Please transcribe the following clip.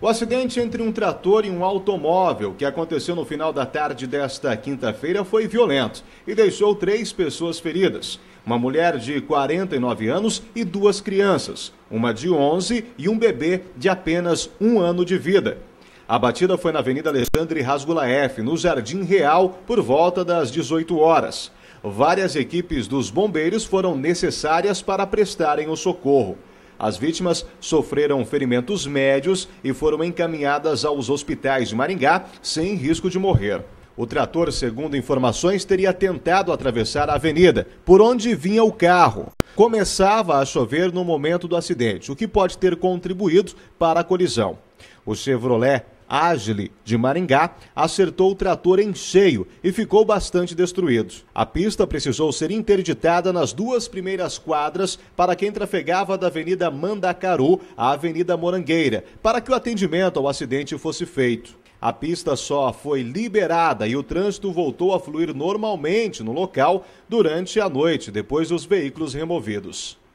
O acidente entre um trator e um automóvel que aconteceu no final da tarde desta quinta-feira foi violento e deixou três pessoas feridas: uma mulher de 49 anos e duas crianças, uma de 11 e um bebê de apenas um ano de vida. A batida foi na Avenida Alexandre F, no Jardim Real, por volta das 18 horas. Várias equipes dos bombeiros foram necessárias para prestarem o socorro. As vítimas sofreram ferimentos médios e foram encaminhadas aos hospitais de Maringá sem risco de morrer. O trator, segundo informações, teria tentado atravessar a avenida, por onde vinha o carro. Começava a chover no momento do acidente, o que pode ter contribuído para a colisão. O Chevrolet Ágile, de Maringá, acertou o trator em cheio e ficou bastante destruído. A pista precisou ser interditada nas duas primeiras quadras para quem trafegava da Avenida Mandacaru à Avenida Morangueira, para que o atendimento ao acidente fosse feito. A pista só foi liberada e o trânsito voltou a fluir normalmente no local durante a noite, depois dos veículos removidos.